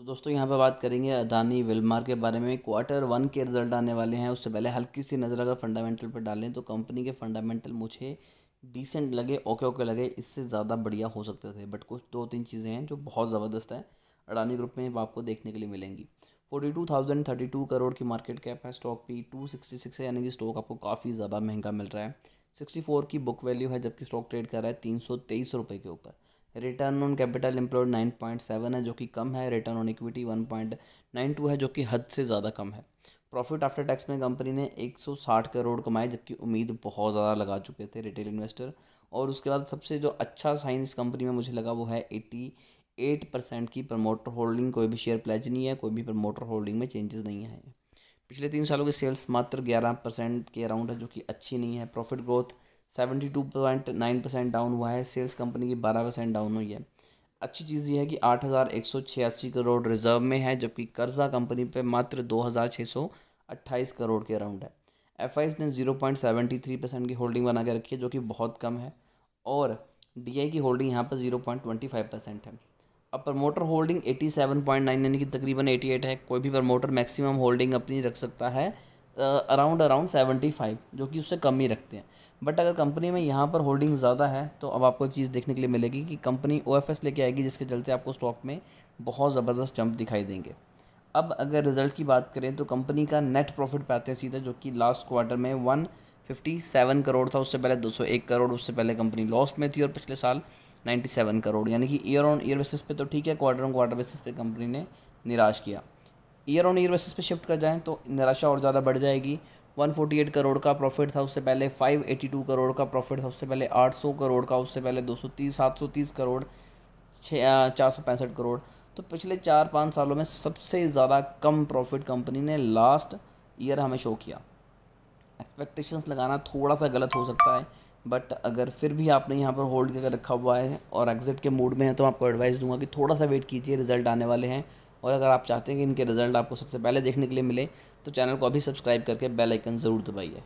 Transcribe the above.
तो दोस्तों यहाँ पर बात करेंगे अदानी विलमार के बारे में क्वार्टर वन के रिजल्ट आने वाले हैं उससे पहले हल्की सी नज़र अगर फंडामेंटल पर डालें तो कंपनी के फंडामेंटल मुझे डिसेंट लगे ओके ओके लगे इससे ज़्यादा बढ़िया हो सकते थे बट कुछ दो तीन चीज़ें हैं जो बहुत ज़बरदस्त हैं अडानी ग्रुप में आपको देखने के लिए मिलेंगी forty two thousand thirty two crore की मार्केट कैप है stock P two sixty six है यानी कि स्टॉक आपको काफ़ी ज़्यादा महंगा मिल रहा है सिक्सटी फोर की बुक वैल्यू है जबकि स्टॉक ट्रेड कर रहा है तीन सौ तेईस रुपये के ऊपर return on capital employed nine point seven है जो कि कम है return on equity one point nine two है जो कि हद से ज़्यादा कम है प्रॉफिट आफ्टर टैक्स में कंपनी ने एक सौ साठ करोड़ कमाए जबकि उम्मीद बहुत ज़्यादा लगा चुके थे रिटेल इन्वेस्टर और उसके बाद सबसे जो अच्छा साइन इस कंपनी में मुझे लगा वो है एट्टी एट परसेंट की प्रमोटर होल्डिंग कोई भी शेयर प्लेज नहीं है कोई भी प्रमोटर होल्डिंग में चेंजेस नहीं आए पिछले तीन सालों के सेल्स मात्र ग्यारह परसेंट के अराउंड है जो कि अच्छी नहीं है profit growth seventy two point nine percent down हुआ है सेल्स कंपनी की बारह परसेंट डाउन हुई है अच्छी चीज़ ये है कि आठ हज़ार एक सौ छियासी करोड़ रिजर्व में है जबकि कर्जा कंपनी पे मात्र दो हज़ार छः सौ अट्ठाईस करोड़ के अराउंड है एफ आई ने zero point seventy three percent की होल्डिंग बना के रखी है जो कि बहुत कम है और डी आई की होल्डिंग यहाँ पर zero point twenty five percent है अब promoter holding eighty seven point nine यानी कि तकरीबन एटी एट है कोई भी प्रमोटर मैक्सिमम होल्डिंग अपनी रख सकता है अराउंड अराउंड सेवेंटी फाइव जो कि उससे कम ही रखते हैं बट अगर कंपनी में यहाँ पर होल्डिंग ज़्यादा है तो अब आपको चीज़ देखने के लिए मिलेगी कि कंपनी ओ लेके आएगी जिसके चलते आपको स्टॉक में बहुत ज़बरदस्त जंप दिखाई देंगे अब अगर रिज़ल्ट की बात करें तो कंपनी का नेट प्रॉफिट पाते हैं सीधा जो कि लास्ट क्वार्टर में वन फिफ्टी सेवन करोड़ था उससे पहले दो सौ एक करोड़ उससे पहले कंपनी लॉस में थी और पिछले साल नाइन्टी सेवन करोड़ यानी कि ईयर ऑन ईयर बेसिस पे तो ठीक है क्वार्टर ऑन क्वार्टर बेसिस पे कंपनी ने निराश किया ईयर ऑन ईयर बेसिस पे शिफ्ट कर जाएँ तो निराशा और ज़्यादा बढ़ जाएगी 148 करोड़ का प्रॉफिट था उससे पहले 582 करोड़ का प्रॉफिट था उससे पहले 800 करोड़ का उससे पहले 230 730 करोड़ छः चार सौ पैंसठ करोड़ तो पिछले चार पाँच सालों में सबसे ज़्यादा कम प्रॉफिट कंपनी ने लास्ट ईयर हमें शो किया एक्सपेक्टेशंस लगाना थोड़ा सा गलत हो सकता है बट अगर फिर भी आपने यहाँ पर होल्ड करके रखा हुआ है और एग्ज़िट के मूड में है तो आपको एडवाइस दूंगा कि थोड़ा सा वेट कीजिए रिजल्ट आने वाले हैं और अगर आप चाहते हैं कि इनके रिज़ल्ट आपको सबसे पहले देखने के लिए मिले तो चैनल को अभी सब्सक्राइब करके बेल आइकन ज़रूर दबाइए